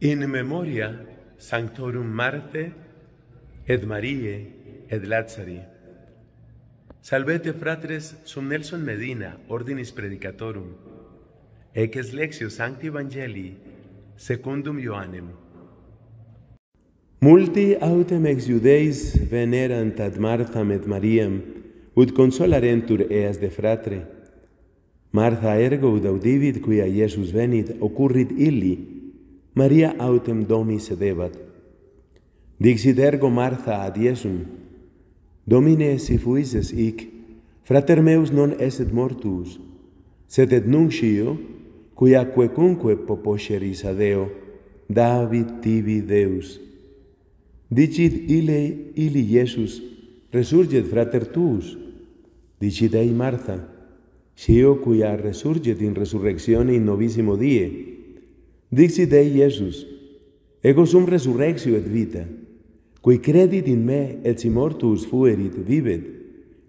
In memoria sanctorum Marte et Marie et Lazari. Salvete fratres sum Nelson Medina, ordinis predicatorum. Ec es lexio sancti evangelii secundum Ioannem. Multi autem ex iudeis venerant ad Martham et Mariam, ut consolarentur eas de fratre. Martha ergo ut audivit quia Iesus venit, occurrit illi, Maria autem domi sedebat. Dixit ergo Martha ad Iesum, Domine, si fuises ic, frater meus non eset mortus, sed et nunc sio, quia quecunque poposceris a Deo, David tibi Deus. Dicit ile, ili Iesus, resurget frater tuus. Dicit ei Martha, sio cuia resurget in resurrectione in novissimo die, Dixi Dei Iesus, Ego sum resurrexio et vita, cui credit in me et si mortuus fuerit vivet,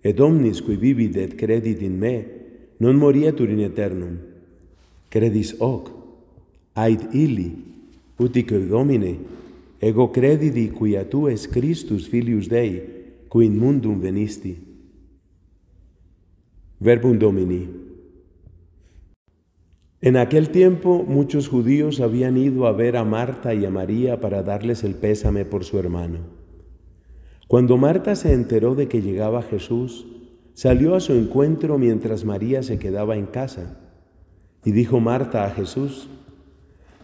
et omnis cui vivit et credit in me, non morietur in eternum. Credis hoc, ait illi, utic el domine, ego credidi cui a tu es Christus filius Dei, cui in mundum venisti. Verbum Domini. Verbum Domini. En aquel tiempo muchos judíos habían ido a ver a Marta y a María para darles el pésame por su hermano. Cuando Marta se enteró de que llegaba Jesús, salió a su encuentro mientras María se quedaba en casa. Y dijo Marta a Jesús,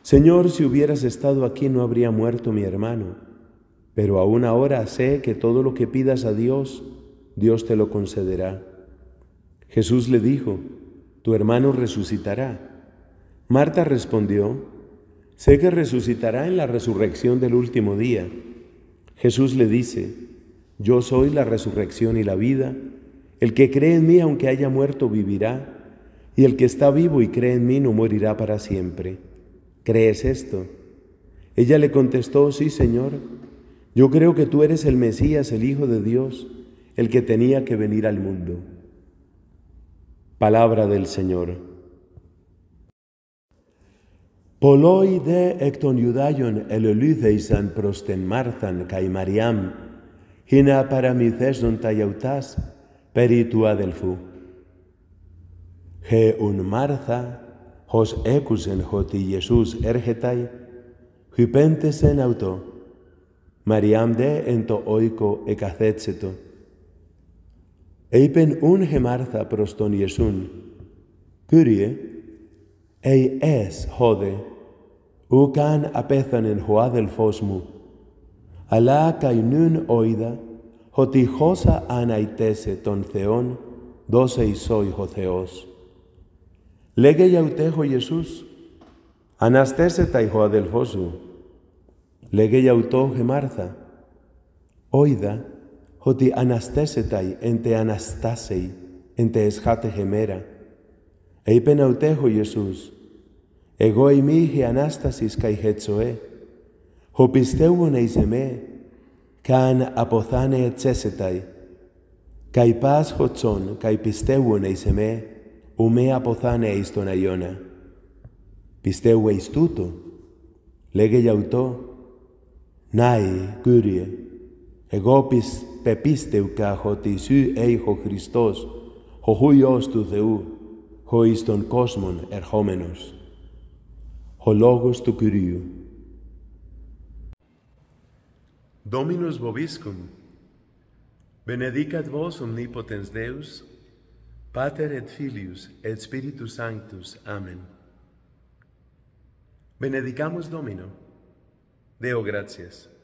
Señor, si hubieras estado aquí no habría muerto mi hermano, pero aún ahora sé que todo lo que pidas a Dios, Dios te lo concederá. Jesús le dijo, Tu hermano resucitará. Marta respondió, sé que resucitará en la resurrección del último día. Jesús le dice, yo soy la resurrección y la vida. El que cree en mí, aunque haya muerto, vivirá. Y el que está vivo y cree en mí, no morirá para siempre. ¿Crees esto? Ella le contestó, sí, Señor. Yo creo que tú eres el Mesías, el Hijo de Dios, el que tenía que venir al mundo. Palabra del Señor. Πολλοί δε εκ των Ιουδάιων ελελούθεισαν προς την Μάρθαν καί Μαριάμ, ή να παραμυθέσουν τα γιαουτάς περί του αδελφού. Χε ουν Μάρθα, ως έκουσεν ότι Ιησούς έρχεται, χυπέντεσεν αυτό. Μαριάμ δε εν το όικο εκαθέτσετο. Είπεν ούν χε Μάρθα προς τον Ιησούν, «Κύριε, ει έσ χωδέ, Ούκαν απέθανεν ο αδελφός μου, αλλά καηνούν όιδα, ότι χώσα αναϊτέσε τον Θεόν, δώσε Ισόη ο Θεός. Λέγε για ουτέχο Ιησούς, αναστέσε τα ο αδελφός σου. Λέγε για ουτό Μάρθα, όιδα, ότι αναστέσε τα εν τε αναστάσει, εν τε εσχάτεχε μέρα. Είπε να ουτέχο Ιησούς, εγώ είμαι η η Χετσοέ, ο πιστεύουν εις εμέ, καν αποθάνε τσέσεταί, καί πάσχο τσόν, καί πιστεύουν εις εμέ, μέ αποθάνε εις τον Αιώνα. Πιστεύω εις τούτο, λέγε για ουτό, Νάι, Κύριε, εγώ πις, πεπίστευκα ότι σου έχω Χριστός, ο Υιός του Θεού, ο εις τον κόσμον ερχόμενος. ο λόγος Dominus vobiscum, benedicat vos omnipotens Deus, Pater et Filius et Spiritus Sanctus. Amen. Benedicamos Domino. Deo gracias.